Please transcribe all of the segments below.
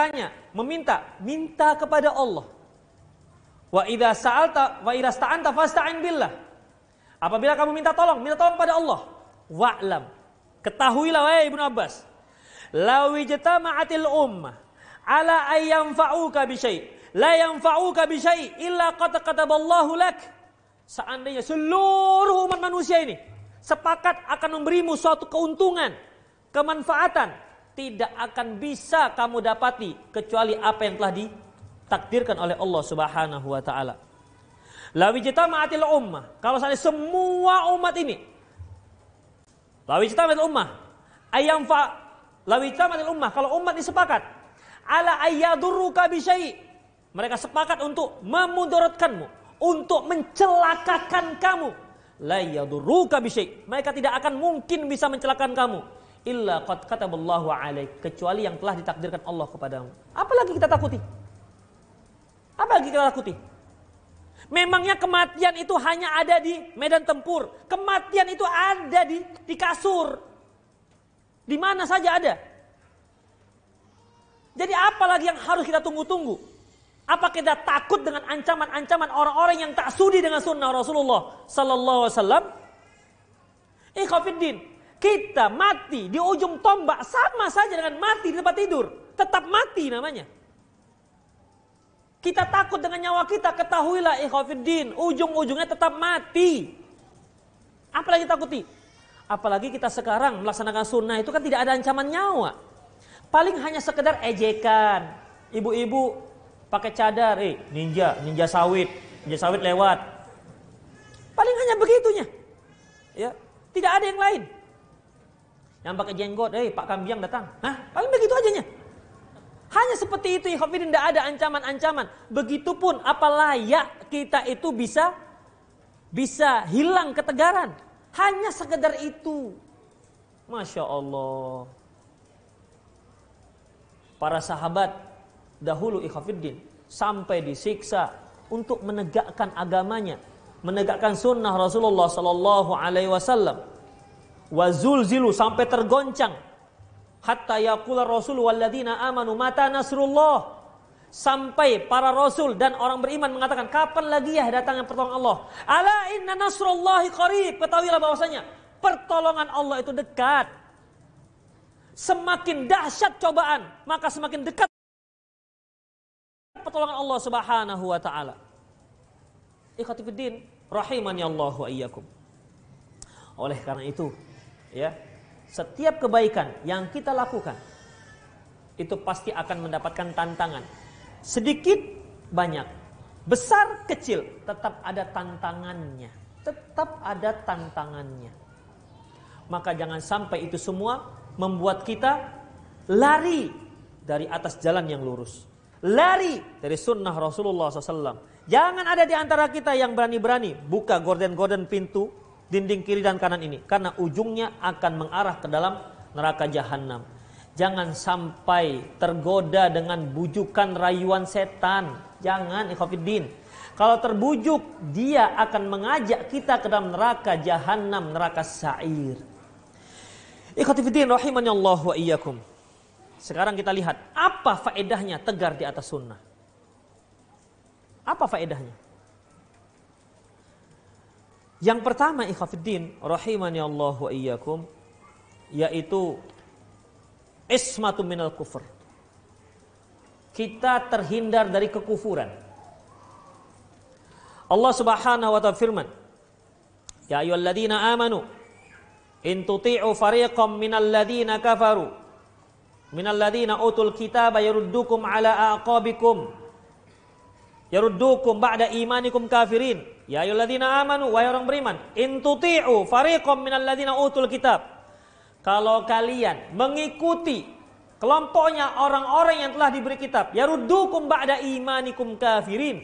bertanya, meminta, minta kepada Allah. Wa idza sa'alta wa idza sta'anta fasta'in billah. Apabila kamu minta tolong, minta tolong kepada Allah. Wa'lam. Ketahuilah wahai Ibnu Abbas. Lawijtama'atil ummah ala ayyam fa'uka bi syai' la yanfa'uka bi syai' illa qad kataballahu lak. Seandainya seluruh umat manusia ini sepakat akan memberimu suatu keuntungan, kemanfaatan, tidak akan bisa kamu dapati kecuali apa yang telah ditakdirkan oleh Allah Subhanahu wa taala. Lawijtama'atil ummah. Kalau saat semua umat ini Lawijtama'atil ummah. Ayam fa lawijtama'atil ummah. Kalau umat ini sepakat ala ayyadurruka bisyai. Mereka sepakat untuk memudaratkanmu, untuk mencelakakan kamu. La yaduruka Mereka tidak akan mungkin bisa mencelakakan kamu illa qad kataballahu alaik kecuali yang telah ditakdirkan Allah kepadamu. Apalagi kita takuti? Apalagi kita takuti? Memangnya kematian itu hanya ada di medan tempur. Kematian itu ada di di kasur. Di mana saja ada. Jadi apalagi yang harus kita tunggu-tunggu? Apa kita takut dengan ancaman-ancaman orang-orang yang tak sudi dengan sunnah Rasulullah Sallallahu Alaihi Wasallam? Ikhafidin, kita mati di ujung tombak sama saja dengan mati di tempat tidur. Tetap mati namanya. Kita takut dengan nyawa kita, ketahuilah ikhwafiddin, ujung-ujungnya tetap mati. Apalagi takuti? Apalagi kita sekarang melaksanakan sunnah itu kan tidak ada ancaman nyawa. Paling hanya sekedar ejekan. Ibu-ibu pakai cadar, eh ninja, ninja sawit, ninja sawit lewat. Paling hanya begitunya. Ya, tidak ada yang lain. Yang pakai jenggot, eh Pak Kambiang datang. Nah, paling begitu aja nya, Hanya seperti itu ikhwafidin, ya, tidak ada ancaman-ancaman. Begitupun apa layak kita itu bisa bisa hilang ketegaran. Hanya sekedar itu. Masya Allah. Para sahabat dahulu ikhafidin ya, sampai disiksa untuk menegakkan agamanya, menegakkan sunnah Rasulullah Sallallahu Alaihi Wasallam. Wazul zilu sampai tergoncang. Hatta yakula rasul walladina amanu mata nasrullah. Sampai para rasul dan orang beriman mengatakan kapan lagi ya datangnya pertolongan Allah. Ala inna nasrullahi qarib. Ketahuilah bahwasanya pertolongan Allah itu dekat. Semakin dahsyat cobaan, maka semakin dekat pertolongan Allah Subhanahu wa taala. Ikhwatifiddin, rahimani Allah wa Oleh karena itu, ya setiap kebaikan yang kita lakukan itu pasti akan mendapatkan tantangan sedikit banyak besar kecil tetap ada tantangannya tetap ada tantangannya maka jangan sampai itu semua membuat kita lari dari atas jalan yang lurus lari dari sunnah Rasulullah SAW jangan ada di antara kita yang berani-berani buka gorden-gorden pintu dinding kiri dan kanan ini karena ujungnya akan mengarah ke dalam neraka jahanam. Jangan sampai tergoda dengan bujukan rayuan setan. Jangan ikhwatiddin. Kalau terbujuk dia akan mengajak kita ke dalam neraka jahanam, neraka sair. Ikhwatiddin Allah wa iyyakum. Sekarang kita lihat apa faedahnya tegar di atas sunnah. Apa faedahnya? Yang pertama ikhafidin rahimani ya Allah wa iyyakum yaitu ismatu minal kufur. Kita terhindar dari kekufuran. Allah Subhanahu wa ta'ala firman, "Ya ayyuhalladzina amanu in tuti'u fariqam minal ladzina kafaru minal ladzina utul kitaba yaruddukum ala aqabikum yaruddukum ba'da imanikum kafirin. Ya ayyuhalladzina amanu wa orang beriman, in tuti'u fariqam ladzina utul kitab. Kalau kalian mengikuti kelompoknya orang-orang yang telah diberi kitab, yaruddukum ba'da imanikum kafirin.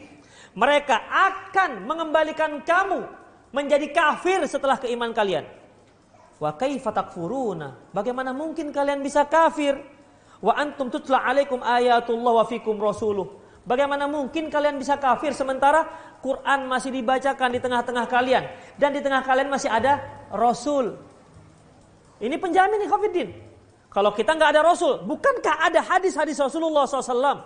Mereka akan mengembalikan kamu menjadi kafir setelah keiman kalian. Wa kaifa takfuruna? Bagaimana mungkin kalian bisa kafir? Wa antum tutla alaikum ayatullah wa fikum rasuluh Bagaimana mungkin kalian bisa kafir sementara Quran masih dibacakan di tengah-tengah kalian dan di tengah kalian masih ada Rasul. Ini penjamin nih Covidin. Kalau kita nggak ada Rasul, bukankah ada hadis-hadis Rasulullah SAW?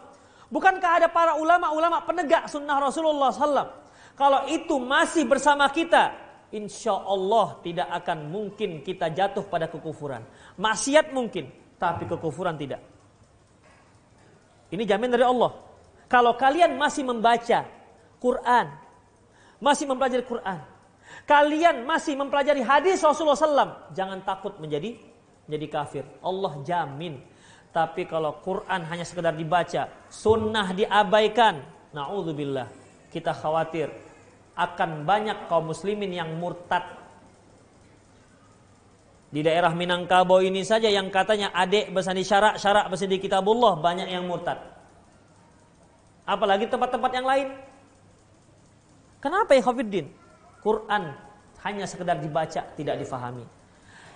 Bukankah ada para ulama-ulama penegak sunnah Rasulullah SAW? Kalau itu masih bersama kita, insya Allah tidak akan mungkin kita jatuh pada kekufuran. Maksiat mungkin, tapi kekufuran tidak. Ini jamin dari Allah. Kalau kalian masih membaca Quran, masih mempelajari Quran, kalian masih mempelajari hadis Rasulullah SAW, jangan takut menjadi menjadi kafir. Allah jamin. Tapi kalau Quran hanya sekedar dibaca, sunnah diabaikan, naudzubillah, kita khawatir akan banyak kaum muslimin yang murtad. Di daerah Minangkabau ini saja yang katanya adik bersandi syarak, syarak di kitabullah, banyak yang murtad. Apalagi tempat-tempat yang lain. Kenapa ya Quran hanya sekedar dibaca, tidak difahami.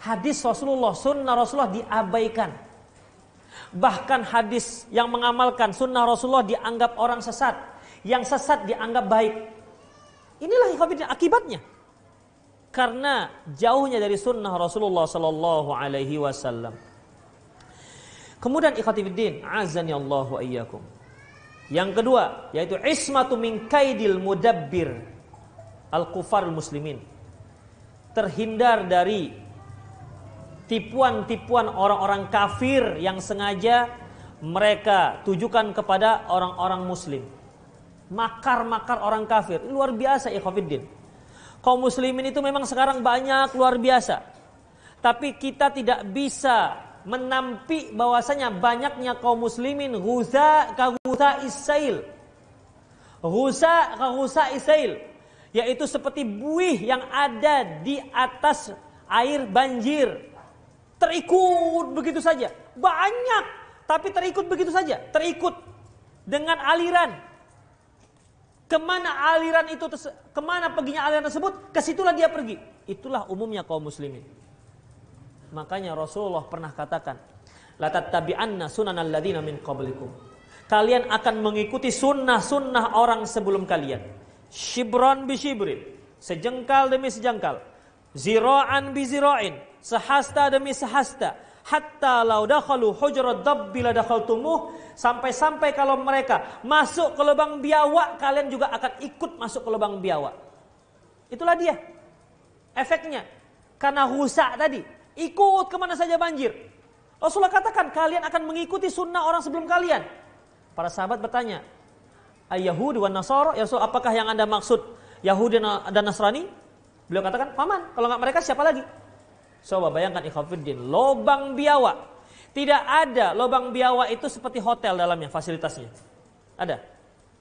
Hadis Rasulullah, sunnah Rasulullah diabaikan. Bahkan hadis yang mengamalkan sunnah Rasulullah dianggap orang sesat. Yang sesat dianggap baik. Inilah ya, Khofiddin akibatnya. Karena jauhnya dari sunnah Rasulullah Sallallahu Alaihi Wasallam. Kemudian ikhatibuddin, azan ya Allahu ayyakum. Yang kedua yaitu ismatu min kaidil mudabbir al-kufar muslimin. Terhindar dari tipuan-tipuan orang-orang kafir yang sengaja mereka tujukan kepada orang-orang muslim. Makar-makar orang kafir luar biasa ya ikhwatiddin. Kaum muslimin itu memang sekarang banyak luar biasa. Tapi kita tidak bisa menampi bahwasanya banyaknya kaum muslimin ghusa ka Israel, isail. Ghusa ka ghusa isail yaitu seperti buih yang ada di atas air banjir. Terikut begitu saja. Banyak tapi terikut begitu saja, terikut dengan aliran. Kemana aliran itu, kemana perginya aliran tersebut, kesitulah dia pergi. Itulah umumnya kaum muslimin. Makanya Rasulullah pernah katakan, latattabi'anna sunanal ladzina min qablikum. Kalian akan mengikuti sunnah-sunnah orang sebelum kalian. Shibron bi shibrin, sejengkal demi sejengkal, ziroan bi ziroin, sehasta demi sehasta, hatta lau dakhalu hujrat dabbila dakhaltumuh sampai-sampai kalau mereka masuk ke lubang biawak kalian juga akan ikut masuk ke lubang biawak. Itulah dia efeknya karena husa tadi. Ikut kemana saja banjir. Rasulullah katakan kalian akan mengikuti sunnah orang sebelum kalian. Para sahabat bertanya, Yahudi dan Nasara, ya Rasul, apakah yang anda maksud Yahudi dan Nasrani? Beliau katakan, paman, kalau nggak mereka siapa lagi? Coba so, bayangkan ikhafiddin, lobang biawa. Tidak ada lobang biawa itu seperti hotel dalamnya, fasilitasnya. Ada.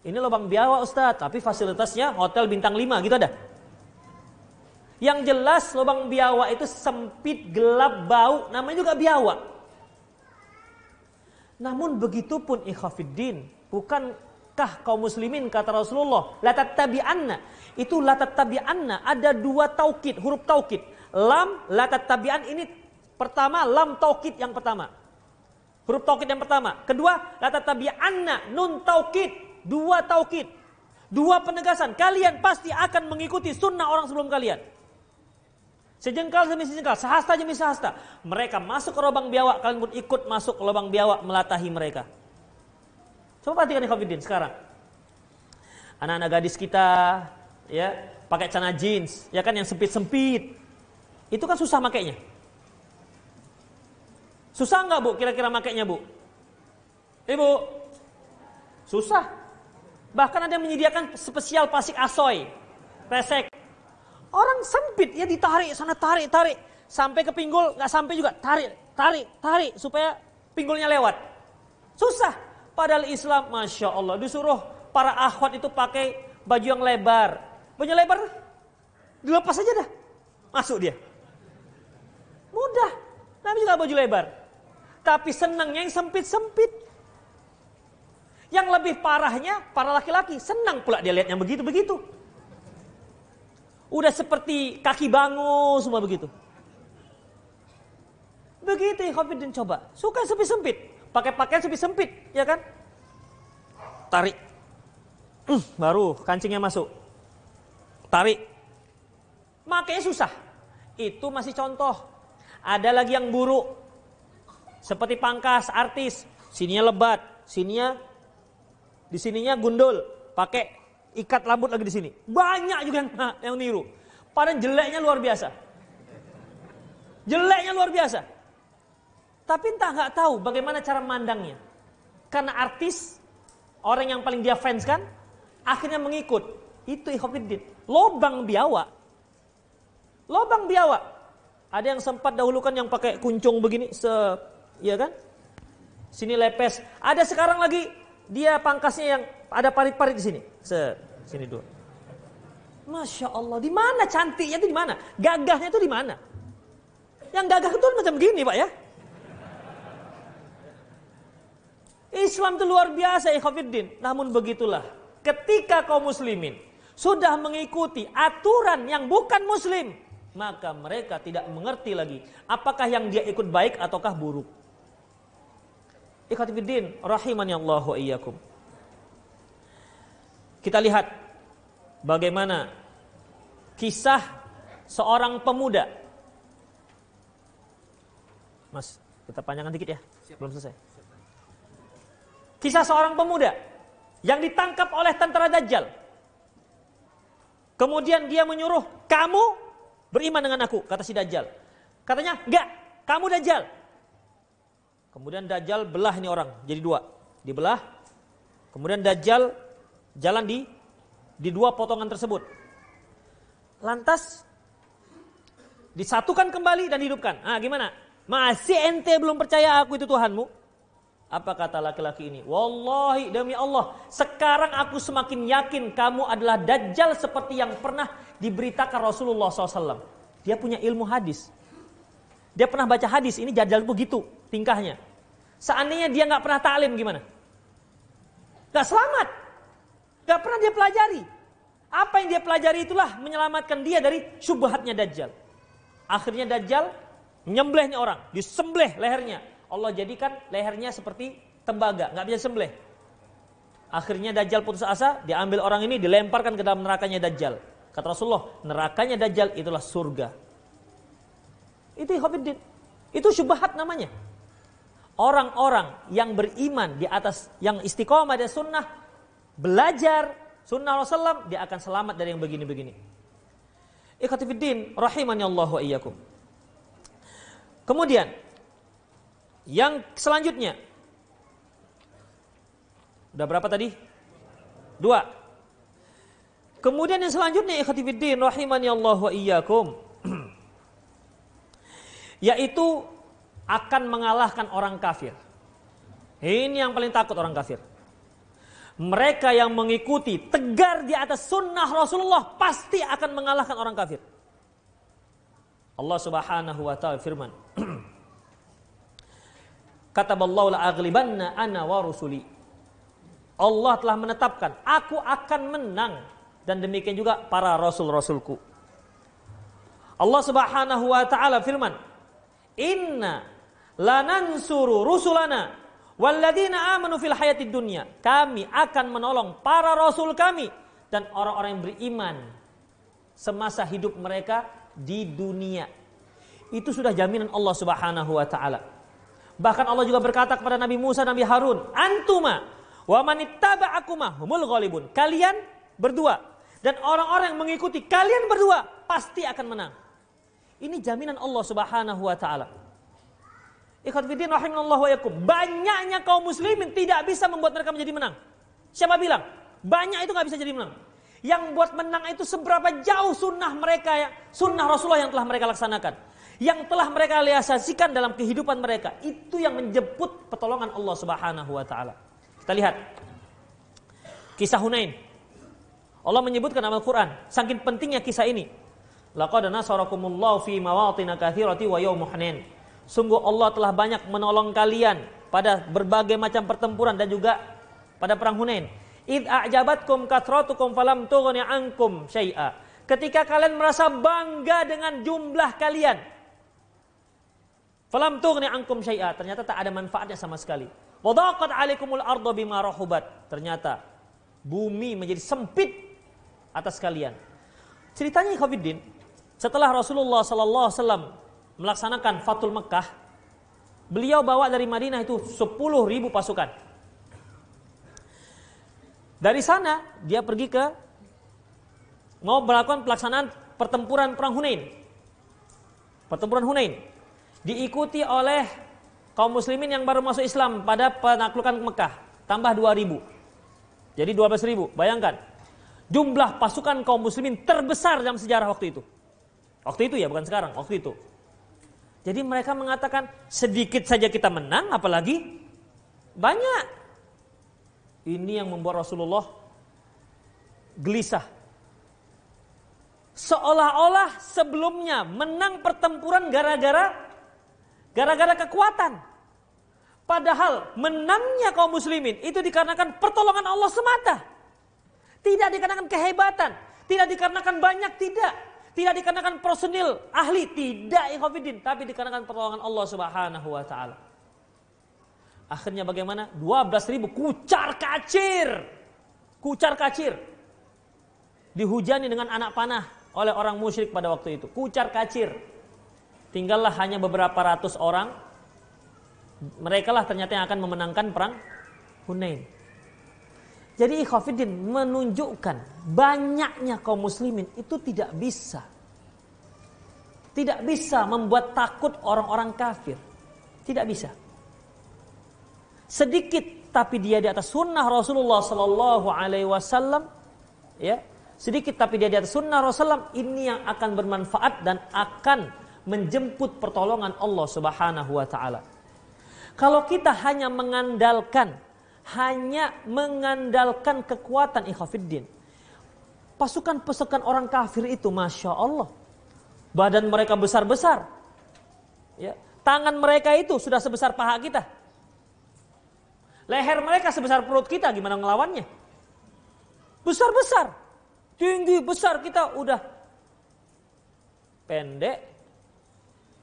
Ini lobang biawa Ustadz, tapi fasilitasnya hotel bintang 5 gitu ada. Yang jelas lubang biawak itu sempit, gelap, bau, namanya juga biawak. Namun begitu pun ikhafiddin, bukankah kaum muslimin kata Rasulullah, latat tabi'anna. Itu latat tabi'anna, ada dua taukid, huruf taukid. Lam, latat tabi'an ini pertama, lam taukid yang pertama. Huruf taukid yang pertama. Kedua, latat tabi'anna, nun taukid. Dua taukid. Dua penegasan, kalian pasti akan mengikuti sunnah orang sebelum kalian. Sejengkal demi sejengkal, sehasta demi sehasta. Mereka masuk ke lubang biawak, kalian pun ikut masuk ke lubang biawak melatahi mereka. Coba perhatikan COVID-19 sekarang. Anak-anak gadis kita, ya, pakai celana jeans, ya kan yang sempit-sempit. Itu kan susah makainya. Susah nggak bu? Kira-kira makainya bu? Ibu, susah. Bahkan ada yang menyediakan spesial pasik asoy, resek. Orang sempit ya ditarik sana tarik tarik sampai ke pinggul nggak sampai juga tarik tarik tarik supaya pinggulnya lewat. Susah. Padahal Islam masya Allah disuruh para akhwat itu pakai baju yang lebar. Baju yang lebar dilepas aja dah. Masuk dia. Mudah. Nabi juga baju lebar. Tapi senangnya yang sempit-sempit. Yang lebih parahnya para laki-laki senang pula dia lihatnya begitu-begitu. Udah seperti kaki bangun semua begitu. Begitu ya dan coba. Suka sempit-sempit. Pakai pakaian sempit-sempit, ya kan? Tarik. Uh, baru kancingnya masuk. Tarik. Makanya susah. Itu masih contoh. Ada lagi yang buruk. Seperti pangkas, artis. Sininya lebat, sininya di sininya gundul, pakai ikat rambut lagi di sini. Banyak juga yang yang niru. Padahal jeleknya luar biasa. Jeleknya luar biasa. Tapi entah nggak tahu bagaimana cara mandangnya. Karena artis, orang yang paling dia fans kan, akhirnya mengikut. Itu ikhwafiddin. Lobang biawa. Lobang biawa. Ada yang sempat dahulukan yang pakai kuncung begini, se, ya kan? Sini lepes. Ada sekarang lagi dia pangkasnya yang ada parit-parit di sini. Se sini dua. Masya Allah, di mana cantiknya itu di mana? Gagahnya itu di mana? Yang gagah itu macam gini, Pak ya. Islam itu luar biasa, Ikhwanuddin. Namun begitulah, ketika kaum muslimin sudah mengikuti aturan yang bukan muslim, maka mereka tidak mengerti lagi apakah yang dia ikut baik ataukah buruk. Ikhwanuddin, rahimani Allahu iyyakum. Kita lihat bagaimana kisah seorang pemuda. Mas, kita panjangkan dikit ya. Belum selesai. Kisah seorang pemuda yang ditangkap oleh tentara Dajjal. Kemudian dia menyuruh, kamu beriman dengan aku, kata si Dajjal. Katanya, enggak, kamu Dajjal. Kemudian Dajjal belah ini orang jadi dua. Dibelah, kemudian Dajjal Jalan di di dua potongan tersebut. Lantas disatukan kembali dan dihidupkan. Ah, gimana? Masih ente belum percaya aku itu Tuhanmu? Apa kata laki-laki ini? Wallahi demi Allah, sekarang aku semakin yakin kamu adalah dajjal seperti yang pernah diberitakan Rasulullah SAW. Dia punya ilmu hadis. Dia pernah baca hadis, ini dajjal begitu tingkahnya. Seandainya dia nggak pernah taklim gimana? Gak selamat. Gak pernah dia pelajari. Apa yang dia pelajari itulah menyelamatkan dia dari syubhatnya Dajjal. Akhirnya Dajjal nyemblehnya orang, disembleh lehernya. Allah jadikan lehernya seperti tembaga, Gak bisa sembleh. Akhirnya Dajjal putus asa, diambil orang ini, dilemparkan ke dalam nerakanya Dajjal. Kata Rasulullah, nerakanya Dajjal itulah surga. Itu Hobbitin. Itu syubhat namanya. Orang-orang yang beriman di atas yang istiqomah dan sunnah belajar sunnah Rasulullah dia akan selamat dari yang begini-begini. Ikhtifidin, rahimani Allah wa iyyakum. Kemudian yang selanjutnya udah berapa tadi? Dua. Kemudian yang selanjutnya ikhtifidin, rahimani Allah wa iyyakum yaitu akan mengalahkan orang kafir. Ini yang paling takut orang kafir mereka yang mengikuti tegar di atas sunnah Rasulullah pasti akan mengalahkan orang kafir. Allah Subhanahu wa taala firman. Kata Allah la aghlibanna ana wa rusuli. Allah telah menetapkan aku akan menang dan demikian juga para rasul-rasulku. Allah Subhanahu wa taala firman, "Inna lanansuru rusulana Walladina amanu fil hayatid dunya. Kami akan menolong para rasul kami dan orang-orang yang beriman semasa hidup mereka di dunia. Itu sudah jaminan Allah Subhanahu wa taala. Bahkan Allah juga berkata kepada Nabi Musa, Nabi Harun, "Antuma wa manittaba'akuma humul ghalibun." Kalian berdua dan orang-orang yang mengikuti kalian berdua pasti akan menang. Ini jaminan Allah Subhanahu wa taala. Ikhwan fiddin rahimallahu wa yakum. Banyaknya kaum muslimin tidak bisa membuat mereka menjadi menang. Siapa bilang? Banyak itu nggak bisa jadi menang. Yang buat menang itu seberapa jauh sunnah mereka, ya, sunnah Rasulullah yang telah mereka laksanakan. Yang telah mereka realisasikan dalam kehidupan mereka. Itu yang menjemput pertolongan Allah subhanahu wa ta'ala. Kita lihat. Kisah Hunain. Allah menyebutkan al Quran. Sangkin pentingnya kisah ini. Laqad nasarakumullahu fi mawatina kathirati wa yawmuhnin. Sungguh Allah telah banyak menolong kalian pada berbagai macam pertempuran dan juga pada perang Hunain. Id a'jabatkum kum falam tughni ankum syai'a. Ketika kalian merasa bangga dengan jumlah kalian. Falam tughni ankum syai'a. Ternyata tak ada manfaatnya sama sekali. Wadaqat alaikumul ardu bima rahubat. Ternyata bumi menjadi sempit atas kalian. Ceritanya ya Khawidin setelah Rasulullah sallallahu alaihi wasallam melaksanakan Fatul Mekah, beliau bawa dari Madinah itu ribu pasukan. Dari sana dia pergi ke mau melakukan pelaksanaan pertempuran perang Hunain. Pertempuran Hunain diikuti oleh kaum muslimin yang baru masuk Islam pada penaklukan Mekah tambah 2000. Jadi 12000. Bayangkan. Jumlah pasukan kaum muslimin terbesar dalam sejarah waktu itu. Waktu itu ya, bukan sekarang, waktu itu. Jadi mereka mengatakan sedikit saja kita menang apalagi banyak. Ini yang membuat Rasulullah gelisah. Seolah-olah sebelumnya menang pertempuran gara-gara gara-gara kekuatan. Padahal menangnya kaum muslimin itu dikarenakan pertolongan Allah semata. Tidak dikarenakan kehebatan, tidak dikarenakan banyak, tidak tidak dikarenakan personil ahli, tidak ikhwafidin, ya tapi dikarenakan pertolongan Allah Subhanahu wa taala. Akhirnya bagaimana? 12.000 kucar kacir. Kucar kacir. Dihujani dengan anak panah oleh orang musyrik pada waktu itu. Kucar kacir. Tinggallah hanya beberapa ratus orang. Mereka lah ternyata yang akan memenangkan perang Hunain. Jadi Ikhwafiddin menunjukkan banyaknya kaum muslimin itu tidak bisa. Tidak bisa membuat takut orang-orang kafir. Tidak bisa. Sedikit tapi dia di atas sunnah Rasulullah Sallallahu Alaihi Wasallam, ya sedikit tapi dia di atas sunnah Rasulullah SAW, ini yang akan bermanfaat dan akan menjemput pertolongan Allah Subhanahu Wa Taala. Kalau kita hanya mengandalkan hanya mengandalkan kekuatan ikhafiddin. Pasukan-pasukan orang kafir itu Masya Allah. Badan mereka besar-besar. Ya. Tangan mereka itu sudah sebesar paha kita. Leher mereka sebesar perut kita. Gimana ngelawannya? Besar-besar. Tinggi besar kita udah pendek,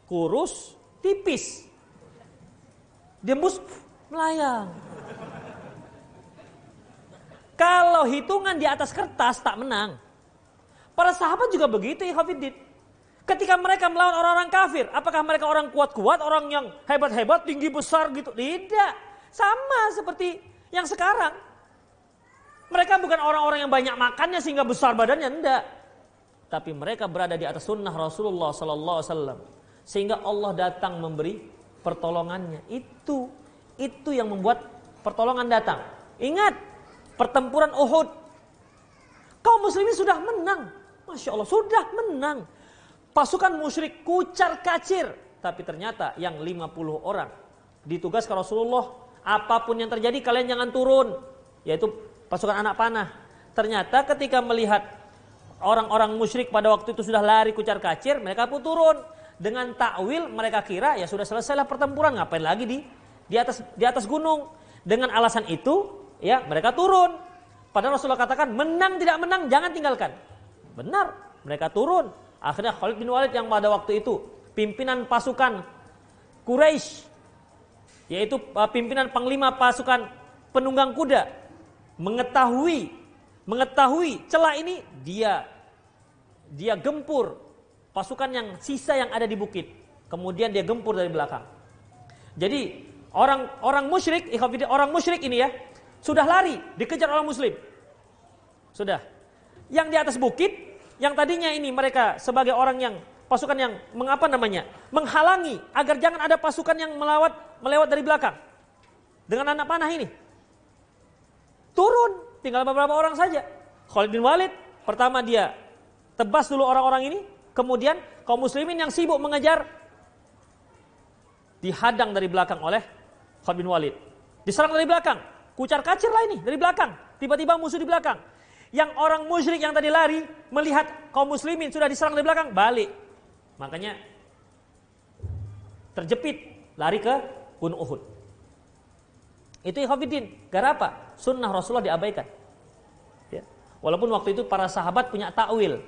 kurus, tipis. Dia melayang. Kalau hitungan di atas kertas tak menang. Para sahabat juga begitu ya Ikhwafiddin. Ketika mereka melawan orang-orang kafir, apakah mereka orang kuat-kuat, orang yang hebat-hebat, tinggi besar gitu? Tidak. Sama seperti yang sekarang. Mereka bukan orang-orang yang banyak makannya sehingga besar badannya, enggak. Tapi mereka berada di atas sunnah Rasulullah Sallallahu Alaihi Wasallam sehingga Allah datang memberi pertolongannya. Itu itu yang membuat pertolongan datang. Ingat, pertempuran Uhud. Kaum muslimin sudah menang. Masya Allah, sudah menang. Pasukan musyrik kucar kacir. Tapi ternyata yang 50 orang ditugaskan Rasulullah. Apapun yang terjadi kalian jangan turun. Yaitu pasukan anak panah. Ternyata ketika melihat orang-orang musyrik pada waktu itu sudah lari kucar kacir. Mereka pun turun. Dengan takwil mereka kira ya sudah selesailah pertempuran. Ngapain lagi di di atas di atas gunung. Dengan alasan itu ya mereka turun. Padahal Rasulullah katakan menang tidak menang jangan tinggalkan. Benar, mereka turun. Akhirnya Khalid bin Walid yang pada waktu itu pimpinan pasukan Quraisy yaitu eh, pimpinan panglima pasukan penunggang kuda mengetahui mengetahui celah ini dia dia gempur pasukan yang sisa yang ada di bukit kemudian dia gempur dari belakang jadi orang orang musyrik orang musyrik ini ya sudah lari, dikejar orang muslim. Sudah. Yang di atas bukit, yang tadinya ini mereka sebagai orang yang pasukan yang mengapa namanya? menghalangi agar jangan ada pasukan yang melawat melewat dari belakang. Dengan anak panah ini. Turun, tinggal beberapa orang saja. Khalid bin Walid, pertama dia tebas dulu orang-orang ini, kemudian kaum muslimin yang sibuk mengejar dihadang dari belakang oleh Khalid bin Walid. Diserang dari belakang. Kucar kacir lah ini dari belakang. Tiba-tiba musuh di belakang. Yang orang musyrik yang tadi lari melihat kaum muslimin sudah diserang dari belakang, balik. Makanya terjepit, lari ke Gunung Uhud. Itu Ikhafidin. Gara apa? Sunnah Rasulullah diabaikan. Ya. Walaupun waktu itu para sahabat punya takwil.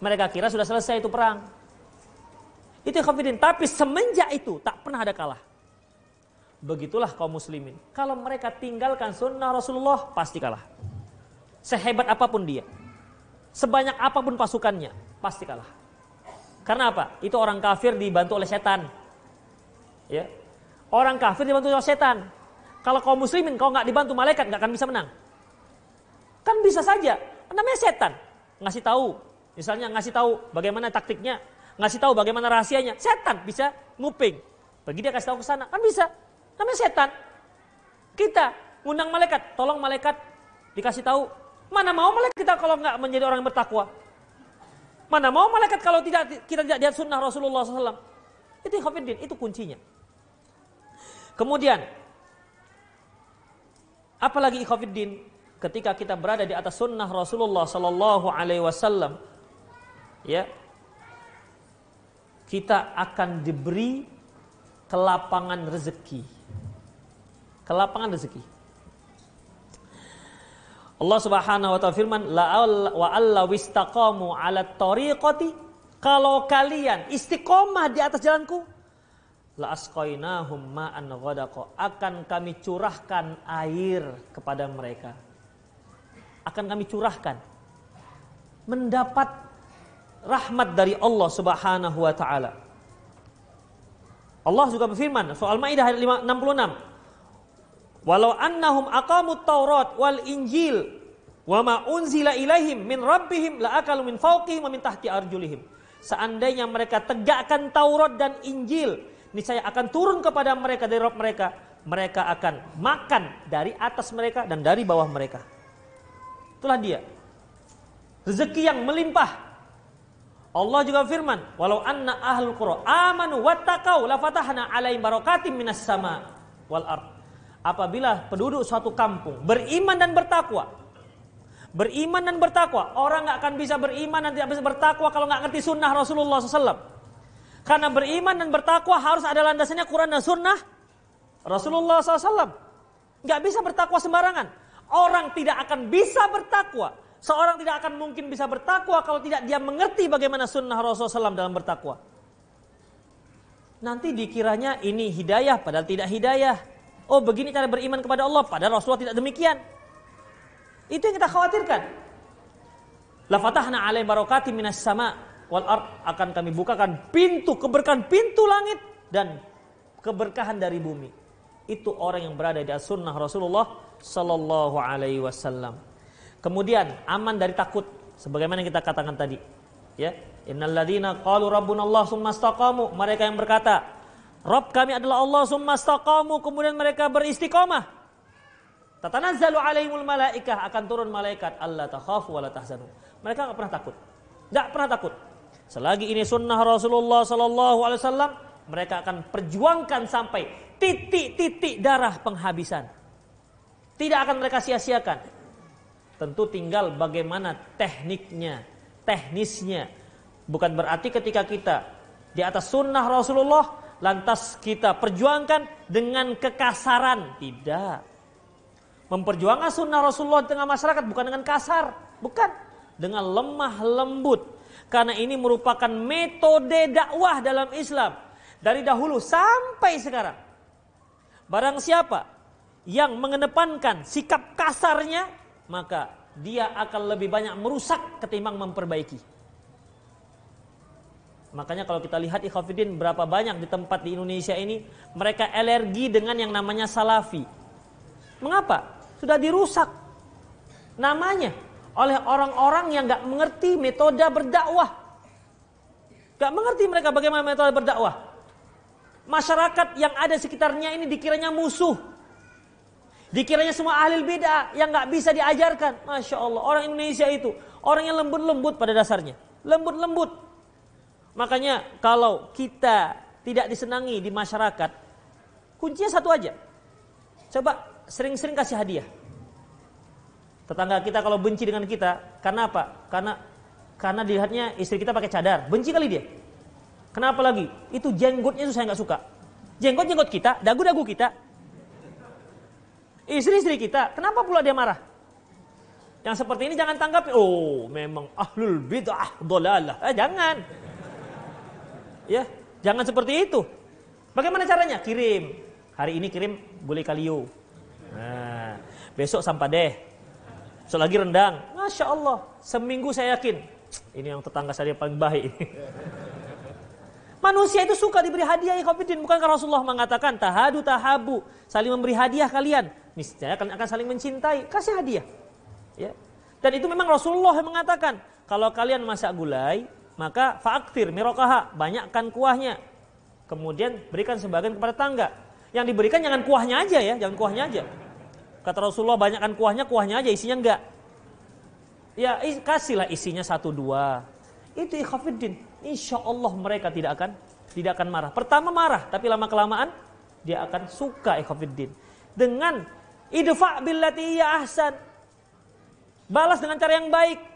Mereka kira sudah selesai itu perang. Itu Ikhafidin. Tapi semenjak itu tak pernah ada kalah. Begitulah kaum muslimin. Kalau mereka tinggalkan sunnah Rasulullah, pasti kalah. Sehebat apapun dia. Sebanyak apapun pasukannya, pasti kalah. Karena apa? Itu orang kafir dibantu oleh setan. Ya. Orang kafir dibantu oleh setan. Kalau kaum muslimin, kau nggak dibantu malaikat, nggak akan bisa menang. Kan bisa saja. Namanya setan. Ngasih tahu. Misalnya ngasih tahu bagaimana taktiknya. Ngasih tahu bagaimana rahasianya. Setan bisa nguping. Pergi dia kasih tahu ke sana. Kan bisa. Namanya setan. Kita undang malaikat, tolong malaikat dikasih tahu. Mana mau malaikat kita kalau nggak menjadi orang yang bertakwa? Mana mau malaikat kalau tidak kita tidak lihat sunnah Rasulullah SAW? Itu khafidin, itu kuncinya. Kemudian, apalagi ikhafidin ketika kita berada di atas sunnah Rasulullah Sallallahu Alaihi Wasallam, ya kita akan diberi kelapangan rezeki kelapangan rezeki. Allah Subhanahu wa taala firman, "La wa alla wistaqamu 'ala tariqati" Kalau kalian istiqomah di atas jalanku, la asqainahum ma'an ghadaqa. Akan kami curahkan air kepada mereka. Akan kami curahkan mendapat rahmat dari Allah Subhanahu wa taala. Allah juga berfirman soal Maidah ayat 66 Walau annahum aqamut Taurat wal Injil wa ma unzila ilaihim min rabbihim la akalu min fawqihim wa min tahti arjulihim. Seandainya mereka tegakkan Taurat dan Injil, niscaya akan turun kepada mereka dari Rob mereka. Mereka akan makan dari atas mereka dan dari bawah mereka. Itulah dia. Rezeki yang melimpah. Allah juga firman, walau anna ahlul qura amanu wattaqau lafatahna alaihim barakatim minas sama wal ardh apabila penduduk suatu kampung beriman dan bertakwa. Beriman dan bertakwa. Orang nggak akan bisa beriman dan tidak bisa bertakwa kalau nggak ngerti sunnah Rasulullah SAW. Karena beriman dan bertakwa harus ada landasannya Quran dan sunnah Rasulullah SAW. Nggak bisa bertakwa sembarangan. Orang tidak akan bisa bertakwa. Seorang tidak akan mungkin bisa bertakwa kalau tidak dia mengerti bagaimana sunnah Rasulullah SAW dalam bertakwa. Nanti dikiranya ini hidayah padahal tidak hidayah oh begini cara beriman kepada Allah, padahal Rasulullah tidak demikian. Itu yang kita khawatirkan. La fatahna alaihi barokati minas sama wal ard akan kami bukakan pintu keberkahan pintu langit dan keberkahan dari bumi. Itu orang yang berada di sunnah Rasulullah Sallallahu Alaihi Wasallam. Kemudian aman dari takut, sebagaimana yang kita katakan tadi. Ya, innalladzina qalu rabbunallah summa istaqamu. Mereka yang berkata, Rob kami adalah Allah summa kemudian mereka beristiqomah. Tatanazzalu alaihimul malaikah akan turun malaikat Allah takhafu wa la tahzanu. Mereka enggak pernah takut. Enggak pernah takut. Selagi ini sunnah Rasulullah sallallahu alaihi wasallam, mereka akan perjuangkan sampai titik-titik darah penghabisan. Tidak akan mereka sia-siakan. Tentu tinggal bagaimana tekniknya, teknisnya. Bukan berarti ketika kita di atas sunnah Rasulullah lantas kita perjuangkan dengan kekasaran. Tidak. Memperjuangkan sunnah Rasulullah di tengah masyarakat bukan dengan kasar. Bukan. Dengan lemah lembut. Karena ini merupakan metode dakwah dalam Islam. Dari dahulu sampai sekarang. Barang siapa yang mengedepankan sikap kasarnya, maka dia akan lebih banyak merusak ketimbang memperbaiki. Makanya kalau kita lihat ikhafidin berapa banyak di tempat di Indonesia ini mereka alergi dengan yang namanya salafi. Mengapa? Sudah dirusak namanya oleh orang-orang yang nggak mengerti metode berdakwah. Gak mengerti mereka bagaimana metode berdakwah. Masyarakat yang ada sekitarnya ini dikiranya musuh. Dikiranya semua ahli beda yang gak bisa diajarkan. Masya Allah, orang Indonesia itu. Orang yang lembut-lembut pada dasarnya. Lembut-lembut Makanya kalau kita tidak disenangi di masyarakat, kuncinya satu aja. Coba sering-sering kasih hadiah. Tetangga kita kalau benci dengan kita, karena apa? Karena karena dilihatnya istri kita pakai cadar, benci kali dia. Kenapa lagi? Itu jenggotnya itu saya nggak suka. Jenggot jenggot kita, dagu dagu kita, istri-istri kita, kenapa pula dia marah? Yang seperti ini jangan tanggapi. Oh, memang ahlul bid'ah dolalah. Eh, jangan ya jangan seperti itu bagaimana caranya kirim hari ini kirim boleh kalio nah besok sampah deh so lagi rendang masya Allah seminggu saya yakin ini yang tetangga saya paling baik Manusia itu suka diberi hadiah ya Bukan karena Rasulullah mengatakan tahadu tahabu, saling memberi hadiah kalian. Niscaya kalian akan saling mencintai. Kasih hadiah. Ya. Dan itu memang Rasulullah yang mengatakan, kalau kalian masak gulai, maka faaktir mirokaha banyakkan kuahnya kemudian berikan sebagian kepada tangga yang diberikan jangan kuahnya aja ya jangan kuahnya aja kata Rasulullah banyakkan kuahnya kuahnya aja isinya enggak ya kasihlah isinya satu dua itu ikhafidin insya Allah mereka tidak akan tidak akan marah pertama marah tapi lama kelamaan dia akan suka ikhafidin dengan idfa billati ahsan balas dengan cara yang baik